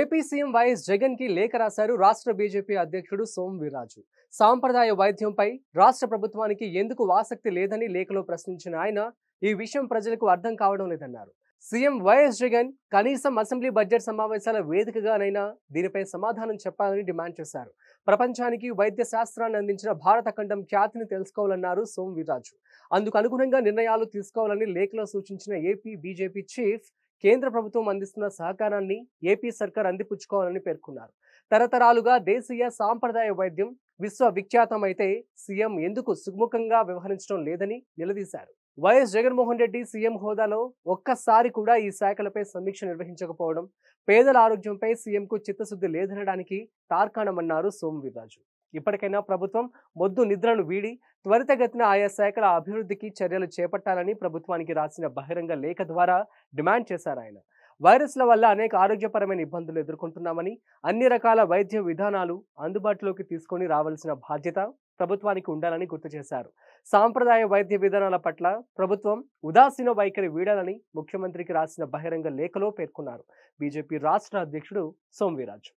AP CM YS Jagan కి లేఖ రాశారు రాష్ట్ర బీజేపీ అధ్యక్షుడు సోమ్ వీర్రాజు సాంప్రదాయ వైద్యంపై రాష్ట్ర ప్రభుత్వానికి ఎందుకు ఆసక్తి లేదని లేఖలో ప్రశ్నించిన ఆయన ఈ విషయం ప్రజలకు అర్థం కావడం లేదన్నారు సీఎం వైఎస్ జగన్ కనీసం అసెంబ్లీ బడ్జెట్ సమావేశాల వేదికగానైనా దీనిపై సమాధానం చెప్పాలని డిమాండ్ చేశారు ప్రపంచానికి వైద్య శాస్త్రాన్ని అందించిన భారత ఖండం ఖ్యాతిని తెలుసుకోవాలన్నారు సోమ్ వీర్రాజు అందుకు అనుగుణంగా నిర్ణయాలు తీసుకోవాలని లేఖలో సూచించిన ఏపీ బీజేపీ చీఫ్ కేంద్ర ప్రభుత్వం అందిస్తున్న సహకారాన్ని ఏపీ సర్కార్ అందిపుచ్చుకోవాలని పేర్కొన్నారు తరతరాలుగా దేశీయ సాంప్రదాయ వైద్యం విశ్వవిఖ్యాతమైతే సీఎం ఎందుకు సుముఖంగా వ్యవహరించడం లేదని నిలదీశారు వైఎస్ జగన్మోహన్ రెడ్డి సీఎం హోదాలో ఒక్కసారి కూడా ఈ శాఖలపై సమీక్ష నిర్వహించకపోవడం పేదల ఆరోగ్యంపై సీఎంకు చిత్తశుద్ధి లేదనడానికి తార్కాణమన్నారు సోము వీర్రాజు ఇప్పటికైనా ప్రభుత్వం మొద్దు నిద్రను వీడి త్వరితగతిన ఆయా శాఖల అభివృద్ధికి చర్యలు చేపట్టాలని ప్రభుత్వానికి రాసిన బహిరంగ లేఖ ద్వారా డిమాండ్ చేశారు ఆయన వైరస్ల వల్ల అనేక ఆరోగ్యపరమైన ఇబ్బందులు ఎదుర్కొంటున్నామని అన్ని రకాల వైద్య విధానాలు అందుబాటులోకి తీసుకొని రావాల్సిన బాధ్యత ప్రభుత్వానికి ఉండాలని గుర్తు చేశారు సాంప్రదాయ వైద్య విధానాల పట్ల ప్రభుత్వం ఉదాసీన వైఖరి వీడాలని ముఖ్యమంత్రికి రాసిన బహిరంగ లేఖలో పేర్కొన్నారు బీజేపీ రాష్ట్ర అధ్యక్షుడు సోమవీరాజు